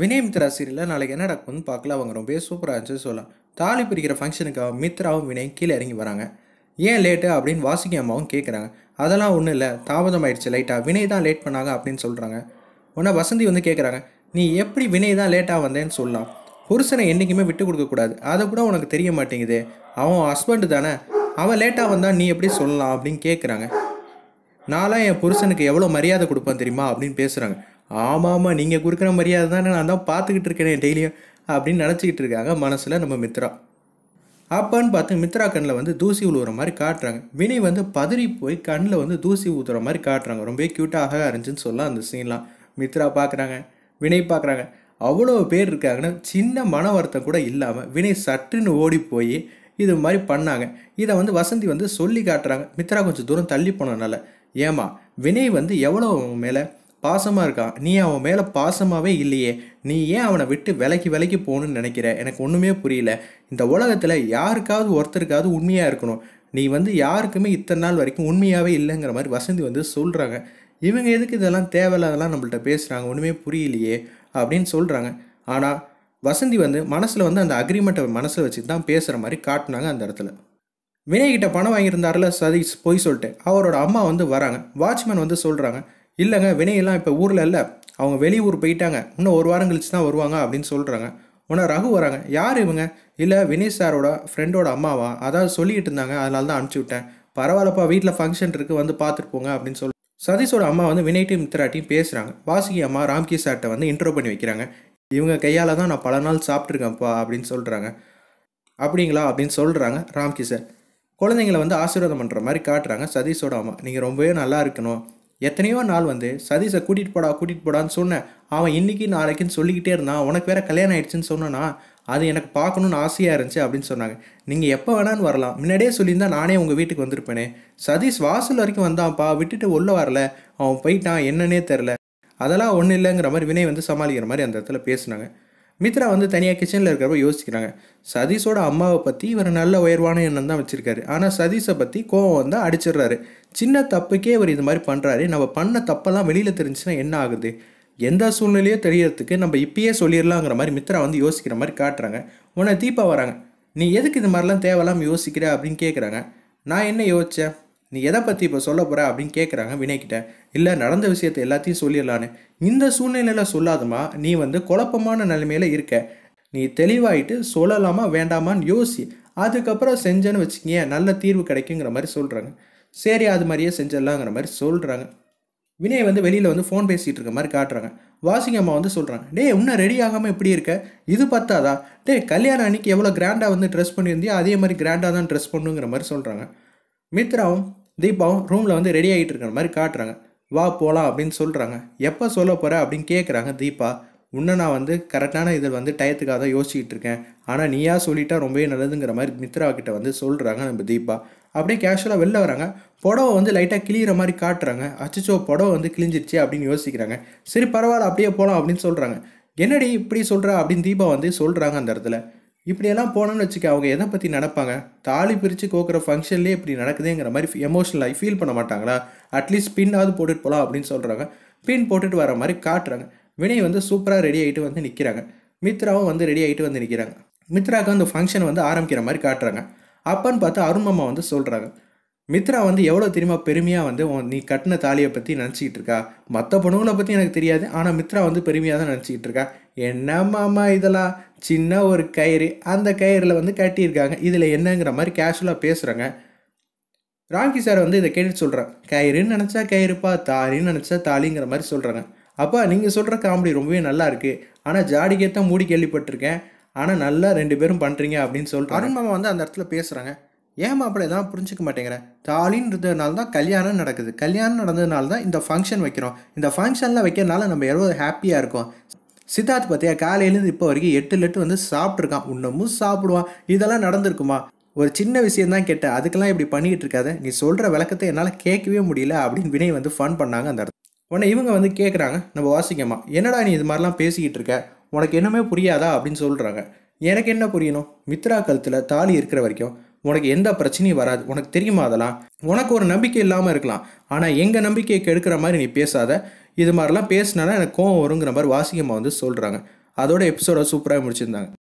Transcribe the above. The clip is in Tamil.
வினயமித்ரா சீரியலில் நாளைக்கு என்ன நடக்கும்னு பார்க்கல அவங்க ரொம்ப சூப்பராக இருந்துச்சு சொல்லலாம் தாலி பிரிக்கிற ஃபங்க்ஷனுக்காக மித்ராவும் வினயும் கீழே இறங்கி வராங்க ஏன் லேட்டு அப்படின்னு வாசிக்க அம்மாவும் கேட்குறாங்க அதெல்லாம் ஒன்றும் இல்லை தாமதம் ஆயிடுச்சு லைட்டாக வினய் தான் லேட் பண்ணாங்க அப்படின்னு சொல்கிறாங்க உடனே வசந்தி வந்து கேட்குறாங்க நீ எப்படி வினய் தான் லேட்டாக வந்தேன்னு சொல்லலாம் புருஷனை என்றைக்குமே விட்டு கொடுக்கக்கூடாது அதை கூட உனக்கு தெரிய மாட்டேங்குது அவன் ஹஸ்பண்டு தானே அவன் லேட்டாக வந்தால் நீ எப்படி சொல்லலாம் அப்படின்னு கேட்குறாங்க நான்லாம் என் புருஷனுக்கு எவ்வளோ மரியாதை கொடுப்பேன் தெரியுமா அப்படின்னு பேசுகிறாங்க ஆமாம் ஆமாம் நீங்கள் கொடுக்குற மரியாதை தானே நான் தான் பார்த்துக்கிட்டு இருக்கேனே டெய்லியும் அப்படின்னு நினச்சிக்கிட்டு இருக்காங்க மனசில் நம்ம மித்ரா அப்பான்னு பார்த்து மித்ரா கண்ணில் வந்து தூசி உழுவுற மாதிரி காட்டுறாங்க வினி வந்து பதறி போய் கண்ணில் வந்து தூசி ஊற்றுற மாதிரி காட்டுறாங்க ரொம்பவே க்யூட்டாக அழகாக இருந்துச்சுன்னு சொல்லலாம் அந்த சீன்லாம் மித்ரா பார்க்குறாங்க வினை பார்க்குறாங்க அவ்வளோ பேர் இருக்காங்கன்னா சின்ன மன வருத்தம் கூட இல்லாமல் வினை சற்றுன்னு ஓடி போய் இது மாதிரி பண்ணாங்க இதை வந்து வசந்தி வந்து சொல்லி காட்டுறாங்க மித்ரா கொஞ்சம் தூரம் தள்ளி போனதுனால ஏமா வினை வந்து எவ்வளோ மேலே பாசமாக இருக்கான் நீ அவன் மேலே பாசமாகவே இல்லையே நீ ஏன் அவனை விட்டு விலைக்கு விலைக்கு போகணுன்னு நினைக்கிற எனக்கு ஒன்றுமே புரியல இந்த உலகத்தில் யாருக்காவது ஒருத்தருக்காவது உண்மையாக இருக்கணும் நீ வந்து யாருக்குமே இத்தனை நாள் வரைக்கும் உண்மையாகவே இல்லைங்கிற மாதிரி வசந்தி வந்து சொல்கிறாங்க இவங்க எதுக்கு இதெல்லாம் தேவையில்லாதெல்லாம் நம்மள்கிட்ட பேசுகிறாங்க ஒன்றுமே புரியலையே அப்படின்னு சொல்கிறாங்க ஆனால் வசந்தி வந்து மனசில் வந்து அந்த அக்ரிமெண்ட்டை மனசில் வச்சு தான் பேசுகிற மாதிரி காட்டினாங்க அந்த இடத்துல வினய்கிட்ட பணம் வாங்கியிருந்தாருல சதீஷ் பொய் சொல்லிட்டு அவரோட அம்மா வந்து வராங்க வாட்ச்மேன் வந்து சொல்கிறாங்க இல்லைங்க வினயெல்லாம் இப்போ ஊரில் இல்லை அவங்க வெளியூர் போயிட்டாங்க இன்னும் ஒரு வாரம் கழிச்சு தான் வருவாங்க அப்படின்னு சொல்கிறாங்க உடனே ரகு வராங்க யார் இவங்க இல்லை வினய் சாரோட ஃப்ரெண்டோட அம்மாவா அதாவது சொல்லிகிட்டு இருந்தாங்க அதனால தான் அனுப்பிச்சி விட்டேன் பரவாயில்லப்பா வீட்டில் ஃபங்க்ஷன் இருக்குது வந்து பார்த்துட்டு போங்க அப்படின்னு சொல்லி சதீஷோட அம்மா வந்து வினய்ட்டையும் மித்ராட்டையும் பேசுகிறாங்க வாசுகி அம்மா ராம்கி சார்ட்டை வந்து இன்ட்ரோ பண்ணி வைக்கிறாங்க இவங்க கையால் தான் நான் பல நாள் சாப்பிட்ருக்கேன்ப்பா அப்படின்னு சொல்கிறாங்க அப்படிங்களா அப்படின்னு சொல்கிறாங்க ராம்கி சார் குழந்தைங்கள வந்து ஆசீர்வாதம் பண்ணுற மாதிரி காட்டுறாங்க சதீஷோட அம்மா நீங்கள் ரொம்பவே நல்லா இருக்கணும் எத்தனையோ நாள் வந்து சதீஷை கூட்டிகிட்டு போடா கூட்டிகிட்டு போடான்னு சொன்னேன் அவன் இன்றைக்கி நாளைக்குன்னு சொல்லிக்கிட்டே இருந்தான் உனக்கு வேறு கல்யாணம் ஆயிடுச்சுன்னு சொன்னேன்னா அது எனக்கு பார்க்கணுன்னு ஆசையாக இருந்துச்சு அப்படின்னு சொன்னாங்க நீங்கள் எப்போ வேணான்னு வரலாம் முன்னாடியே சொல்லியிருந்தா நானே உங்கள் வீட்டுக்கு வந்திருப்பேனே சதீஷ் வாசல் வரைக்கும் வந்தான்ப்பா விட்டுட்டு உள்ளே வரல அவன் போயிட்டான் என்னன்னே தெரில அதெல்லாம் ஒன்றும் இல்லைங்கிற மாதிரி வினை வந்து சமாளிக்கிற மாதிரி அந்த இடத்துல பேசினாங்க மித்ரா வந்து தனியாக கிச்சனில் இருக்கிறப்ப யோசிக்கிறாங்க சதீஷோட அம்மாவை பற்றி இவர் நல்ல உயர்வான எண்ணம் தான் வச்சுருக்காரு ஆனால் சதீஷை பற்றி கோவம் வந்து அடிச்சிடுறாரு சின்ன தப்புக்கே இவர் இது மாதிரி பண்ணுறாரு நம்ம பண்ண தப்பெல்லாம் வெளியில் தெரிஞ்சுன்னா என்ன ஆகுது எந்த சூழ்நிலையோ தெரியறதுக்கு நம்ம இப்பயே சொல்லிடலாங்கிற மாதிரி மித்ரா வந்து யோசிக்கிற மாதிரி காட்டுறாங்க உன்னை தீப்பாக வராங்க நீ எதுக்கு இது மாதிரிலாம் தேவையில்லாமல் யோசிக்கிற அப்படின்னு கேட்குறாங்க நான் என்ன யோசித்தேன் நீ எதை பற்றி இப்போ சொல்ல போகிற அப்படின்னு கேட்குறாங்க வினைக்கிட்ட இல்லை நடந்த விஷயத்தை எல்லாத்தையும் சொல்லிடலான்னு இந்த சூழ்நிலையில் சொல்லாதமா நீ வந்து குழப்பமான நிலைமையில் இருக்க நீ தெளிவாயிட்டு சொல்லலாமா வேண்டாமான்னு யோசி அதுக்கப்புறம் செஞ்சேன்னு வச்சுக்கிங்க நல்ல தீர்வு கிடைக்குங்கிற மாதிரி சொல்கிறாங்க சரி அது மாதிரியே செஞ்சிடலாங்கிற மாதிரி சொல்கிறாங்க வினய் வந்து வெளியில் வந்து ஃபோன் பேசிகிட்டு இருக்க மாதிரி காட்டுறாங்க வாசிங்க அம்மா வந்து சொல்கிறாங்க டே இன்னும் ரெடி ஆகாமல் இப்படி இருக்க இது பத்தாதா டே கல்யாணம் அன்னைக்கு எவ்வளோ கிராண்டாக வந்து ட்ரெஸ் பண்ணியிருந்தியோ அதே மாதிரி கிராண்டாக தான் ட்ரெஸ் பண்ணுங்கிற மாதிரி சொல்கிறாங்க மித்ராவும் தீபாவும் ரூமில் வந்து ரெடி ஆகிட்டு இருக்கிற மாதிரி காட்டுறாங்க வா போகலாம் அப்படின்னு சொல்கிறாங்க எப்போ சொல்ல போகிற அப்படின்னு கேட்குறாங்க தீபா இன்னும் நான் வந்து கரெக்டான இதில் வந்து டயத்துக்காக தான் யோசிச்சுட்டு இருக்கேன் ஆனால் நீயா சொல்லிட்டா ரொம்பவே நல்லதுங்கிற மாதிரி மித்ரா கிட்ட வந்து சொல்கிறாங்க நம்ம தீபா அப்படியே கேஷுவலாக வெளில வராங்க புடவை வந்து லைட்டாக கிளியிற மாதிரி காட்டுறாங்க அச்சோ புடவை வந்து கிழிஞ்சிருச்சு அப்படின்னு யோசிக்கிறாங்க சரி பரவாயில்ல அப்படியே போகலாம் அப்படின்னு சொல்கிறாங்க என்னடி இப்படி சொல்கிற அப்படின்னு தீபா வந்து சொல்கிறாங்க அந்த இடத்துல இப்படியெல்லாம் போனோன்னு வச்சுக்க அவங்க எதை பற்றி நடப்பாங்க தாலி பிரித்து கோக்குற ஃபங்க்ஷன்லேயே இப்படி நடக்குதுங்கிற மாதிரி எமோஷனலாகி ஃபீல் பண்ண மாட்டாங்களா அட்லீஸ்ட் பின்னாவது போட்டுட்டு போகலாம் அப்படின்னு சொல்கிறாங்க பின் போட்டுட்டு வர மாதிரி காட்டுறாங்க வினய் வந்து சூப்பராக ரெடி ஆகிட்டு வந்து நிற்கிறாங்க மித்ராவும் வந்து ரெடி ஆகிட்டு வந்து நிற்கிறாங்க மித்ராவுக்கு அந்த ஃபங்க்ஷன் வந்து ஆரம்பிக்கிற மாதிரி காட்டுறாங்க பார்த்து பார்த்தா அம்மா வந்து சொல்கிறாங்க மித்ரா வந்து எவ்வளோ தெரியுமா பெருமையாக வந்து நீ கட்டின தாலியை பற்றி நினச்சிக்கிட்டு இருக்கா மற்ற பொண்ணுங்களை பற்றி எனக்கு தெரியாது ஆனால் மித்ரா வந்து பெருமையாக தான் நினச்சிக்கிட்டு இருக்கா என்னம்மாம்மா இதெல்லாம் சின்ன ஒரு கயிறு அந்த கயிறில் வந்து கட்டியிருக்காங்க இதில் என்னங்கிற மாதிரி கேஷுவலாக பேசுகிறாங்க ராங்கி சார் வந்து இதை கேட்டு சொல்கிறேன் கயிறுன்னு நினச்சா கயிறுப்பா தாலின்னு நினச்சா தாலிங்கிற மாதிரி சொல்கிறாங்க அப்பா நீங்கள் சொல்கிற காமெடி ரொம்பவே நல்லா இருக்குது ஆனால் ஜாடிக்கே தான் மூடி கேள்விப்பட்டிருக்கேன் ஆனால் நல்லா ரெண்டு பேரும் பண்ணுறீங்க அப்படின்னு சொல்லிட்டு அருண் மாமா வந்து அந்த இடத்துல பேசுகிறாங்க ஏன் மாப்பிள்ள எதாவது புரிஞ்சிக்க மாட்டேங்கிறேன் தாலின்றதுனால தான் கல்யாணம் நடக்குது கல்யாணம் நடந்ததுனால தான் இந்த ஃபங்க்ஷன் வைக்கிறோம் இந்த ஃபங்க்ஷனில் வைக்கிறனால நம்ம எவ்வளோ ஹாப்பியாக இருக்கும் சித்தார்த்து பார்த்தியா காலையிலேருந்து இப்போ வரைக்கும் எட்டு லெட்டு வந்து சாப்பிட்ருக்கான் இன்னமும் சாப்பிடுவான் இதெல்லாம் நடந்திருக்குமா ஒரு சின்ன விஷயம் தான் கேட்டேன் அதுக்கெல்லாம் இப்படி பண்ணிக்கிட்டு இருக்காது நீ சொல்கிற விளக்கத்தை என்னால் கேட்கவே முடியல அப்படின்னு வினய் வந்து ஃபன் பண்ணாங்க அந்த இடத்துல உடனே இவங்க வந்து கேட்குறாங்க நம்ம வாசிக்கம்மா என்னடா நீ இது மாதிரிலாம் பேசிக்கிட்டு இருக்க உனக்கு என்னமே புரியாதா அப்படின்னு சொல்கிறாங்க எனக்கு என்ன புரியணும் மித்ரா கழுத்தில் தாலி இருக்கிற வரைக்கும் உனக்கு எந்த பிரச்சனையும் வராது உனக்கு தெரியுமா அதெல்லாம் உனக்கு ஒரு நம்பிக்கை இல்லாமல் இருக்கலாம் ஆனால் எங்கள் நம்பிக்கையை கெடுக்கிற மாதிரி நீ பேசாத இது மாதிரிலாம் பேசினா எனக்கு கோவம் வருங்கிற மாதிரி வாசிகமாக வந்து சொல்கிறாங்க அதோட எபிசோட சூப்பராக முடிச்சிருந்தாங்க